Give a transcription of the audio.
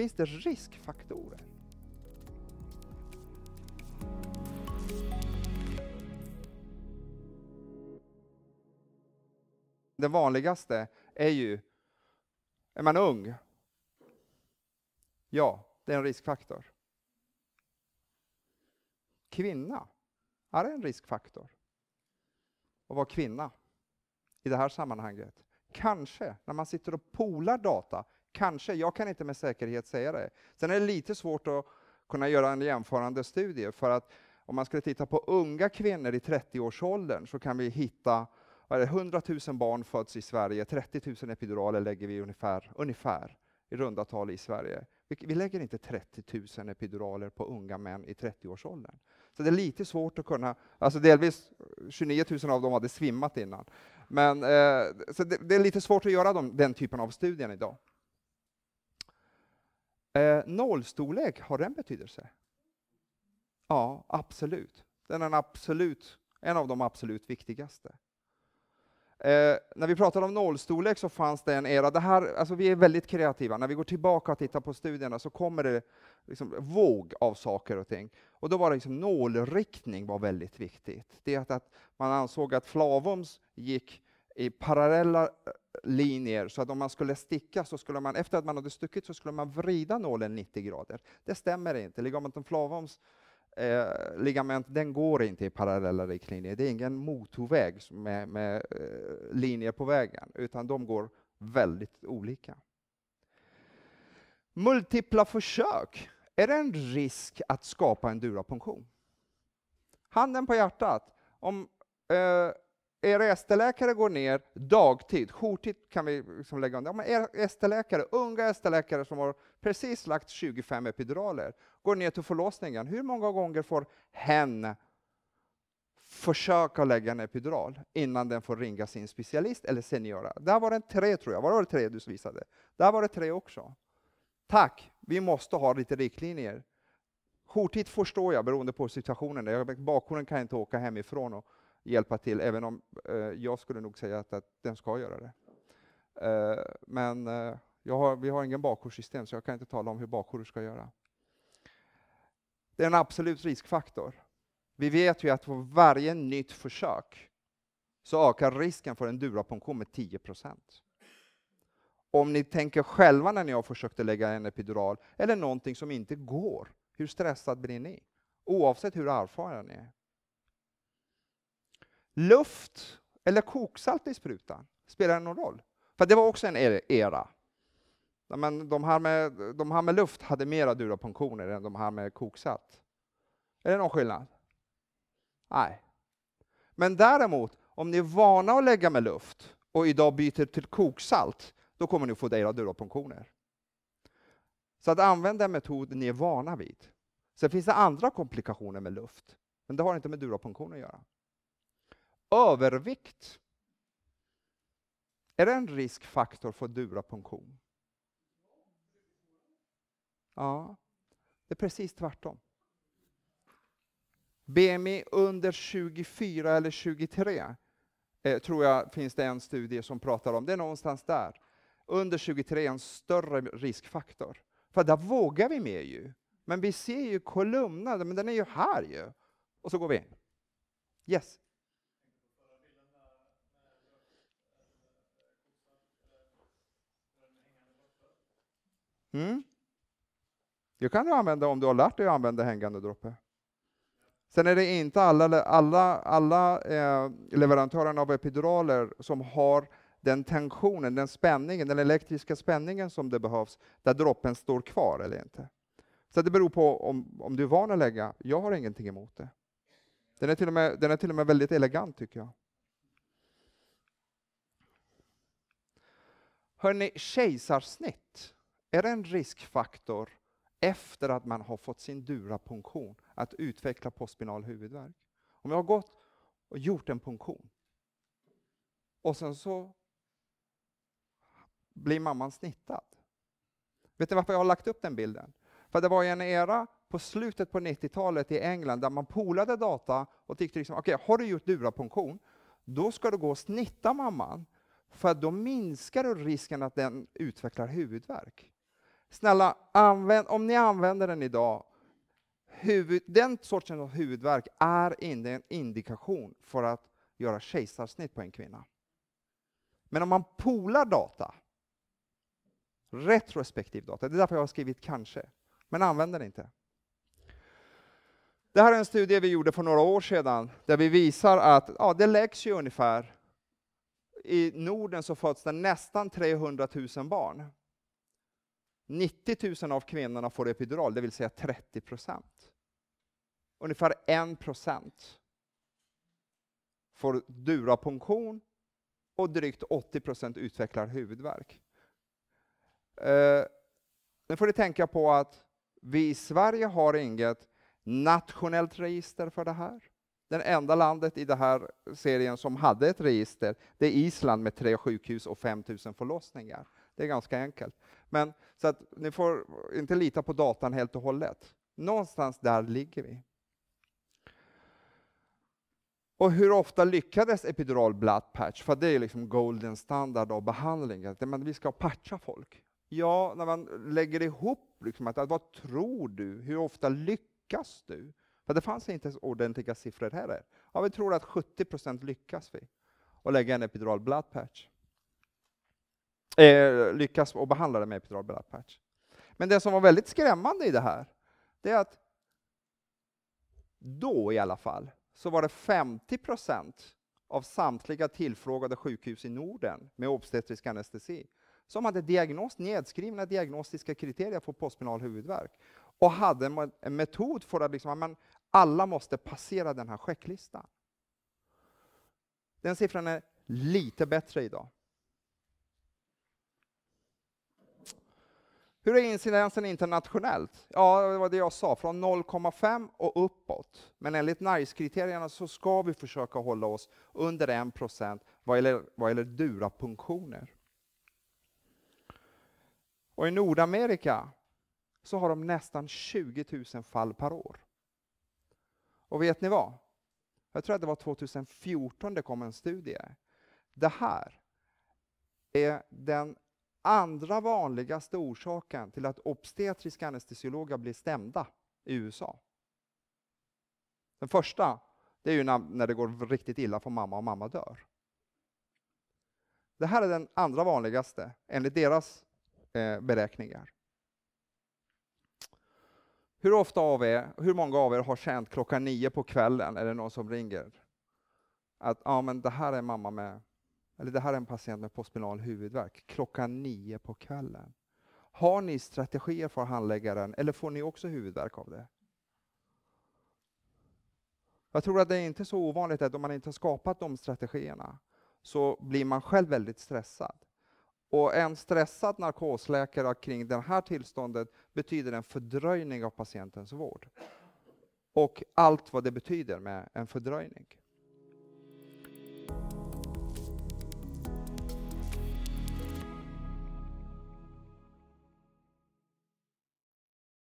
Finns det riskfaktorer? Det vanligaste är ju, är man ung? Ja, det är en riskfaktor. Kvinna, är det en riskfaktor? Att vara kvinna i det här sammanhanget? Kanske, när man sitter och polar data Kanske, jag kan inte med säkerhet säga det. Sen är det lite svårt att kunna göra en jämförande studie för att om man skulle titta på unga kvinnor i 30-årsåldern så kan vi hitta 100 000 barn föds i Sverige, 30 000 epiduraler lägger vi ungefär, ungefär i runda tal i Sverige. Vi, vi lägger inte 30 000 epiduraler på unga män i 30-årsåldern. Så det är lite svårt att kunna, alltså delvis 29 000 av dem hade svimmat innan. Men eh, så det, det, är lite svårt att göra dem, den typen av studier idag. Eh, nollstorlek, har den betydelse? Ja, absolut. Den är en, absolut, en av de absolut viktigaste. Eh, när vi pratar om nollstorlek så fanns det en era, det här, alltså vi är väldigt kreativa, när vi går tillbaka och tittar på studierna så kommer det liksom våg av saker och ting. Och då var det liksom nålriktning var väldigt viktigt. Det att, att man ansåg att flavums gick i parallella eh, linjer, så att om man skulle sticka, så skulle man, efter att man hade stuckit, så skulle man vrida nålen 90 grader. Det stämmer inte. Ligamenten flavums eh, ligament, den går inte i parallella riktlinjer. Det är ingen motorväg med, med eh, linjer på vägen, utan de går väldigt olika. Multipla försök, är det en risk att skapa en durapunktion? Handen på hjärtat, om eh, er ST-läkare går ner dagtid, jourtid kan vi liksom lägga under, men era ST-läkare, unga ST-läkare som har precis lagt 25 epiduraler, går ner till förlossningen. Hur många gånger får hen försöka lägga en epidural innan den får ringa sin specialist eller seniora? Där var det tre tror jag, var det tre du visade? Där var det tre också. Tack, vi måste ha lite riktlinjer. Jourtid förstår jag beroende på situationen, bakgrunden kan jag inte åka hemifrån och hjälpa till, även om eh, jag skulle nog säga att, att den ska göra det. Eh, men eh, har, vi har ingen bakjoursystem, så jag kan inte tala om hur bakjourer ska göra. Det är en absolut riskfaktor. Vi vet ju att på varje nytt försök så ökar risken för en durapunktion med 10 Om ni tänker själva när ni har försökt att lägga en epidural eller någonting som inte går, hur stressad blir ni? Oavsett hur erfaren ni är. Luft eller koksalt i sprutan? Spelar det någon roll? För det var också en era. Men de, här med, de här med luft hade mera durapunktioner än de här med koksalt. Är det någon skillnad? Nej. Men däremot, om ni är vana att lägga med luft och idag byter till koksalt, då kommer ni få era durapunktioner. Så att använda en metod ni är vana vid. Sen finns det andra komplikationer med luft, men det har inte med durapunktioner att göra. Övervikt. Är det en riskfaktor för dura durapunktion? Ja, det är precis tvärtom. BMI under 24 eller 23 eh, tror jag finns det en studie som pratar om. Det är någonstans där. Under 23 är en större riskfaktor. För där vågar vi mer ju. Men vi ser ju kolumnen, men den är ju här ju. Och så går vi in. Yes? Mm. Det kan du använda om du har lärt dig att använda hängande droppe. Sen är det inte alla, alla, alla eh, leverantörer av epiduraler som har den tensionen, den spänningen, den elektriska spänningen som det behövs, där droppen står kvar eller inte. Så det beror på om, om du är van att lägga. Jag har ingenting emot det. Den är till och med, den är till och med väldigt elegant tycker jag. Hörni, kejsarsnitt. Är det en riskfaktor efter att man har fått sin durapunktion att utveckla postspinal huvudvärk? Om jag har gått och gjort en punktion och sen så blir mamman snittad. Vet ni varför jag har lagt upp den bilden? För det var en era på slutet på 90-talet i England där man polade data och tyckte liksom, okej, okay, har du gjort durapunktion, då ska du gå och snitta mamman, för då minskar du risken att den utvecklar huvudvärk. Snälla, använd, om ni använder den idag, huvud, den sortens av huvudvärk är inte en indikation för att göra kejsarsnitt på en kvinna. Men om man polar data, retrospektiv data, det är därför jag har skrivit kanske, men använder det inte. Det här är en studie vi gjorde för några år sedan där vi visar att ja, det läggs ju ungefär, i Norden så föds det nästan 300 000 barn. 90 000 av kvinnorna får epidural, det vill säga 30 procent. Ungefär 1 procent får durapunktion och drygt 80 procent utvecklar huvudvärk. Eh, nu får ni tänka på att vi i Sverige har inget nationellt register för det här. Det enda landet i den här serien som hade ett register, det är Island med tre sjukhus och 5000 förlossningar. Det är ganska enkelt. Men så att ni får inte lita på datan helt och hållet. Någonstans där ligger vi. Och hur ofta lyckades epidural blood patch? För det är liksom golden standard av behandling. Att vi ska patcha folk. Ja, när man lägger ihop, liksom, att, vad tror du? Hur ofta lyckas du? För det fanns inte ordentliga siffror här. Ja, vi tror att 70 procent lyckas vi och lägga en epidural blood patch eh, lyckas och behandlade med epidural Patch. Men det som var väldigt skrämmande i det här, det är att då i alla fall, så var det 50 procent av samtliga tillfrågade sjukhus i Norden med obstetrisk anestesi som hade diagnos, nedskrivna diagnostiska kriterier för postspinal huvudvärk och hade en metod för att liksom, men alla måste passera den här checklistan. Den siffran är lite bättre idag. Hur är incidensen internationellt? Ja, det var det jag sa, från 0,5 och uppåt. Men enligt NICE-kriterierna så ska vi försöka hålla oss under 1 procent vad gäller, vad gäller durapunktioner. Och i Nordamerika så har de nästan 20 000 fall per år. Och vet ni vad? Jag tror att det var 2014 det kom en studie. Det här är den Andra vanligaste orsaken till att obstetriska anestesiologer blir stämda i USA. Den första, det är ju när, när det går riktigt illa för mamma och mamma dör. Det här är den andra vanligaste, enligt deras eh, beräkningar. Hur ofta av er, hur många av er har känt klockan nio på kvällen, är det någon som ringer? Att ja, men det här är mamma med eller det här är en patient med postspinal huvudvärk, klockan nio på kvällen. Har ni strategier för handläggaren eller får ni också huvudvärk av det? Jag tror att det är inte så ovanligt att om man inte har skapat de strategierna så blir man själv väldigt stressad. Och en stressad narkosläkare kring det här tillståndet betyder en fördröjning av patientens vård. Och allt vad det betyder med en fördröjning.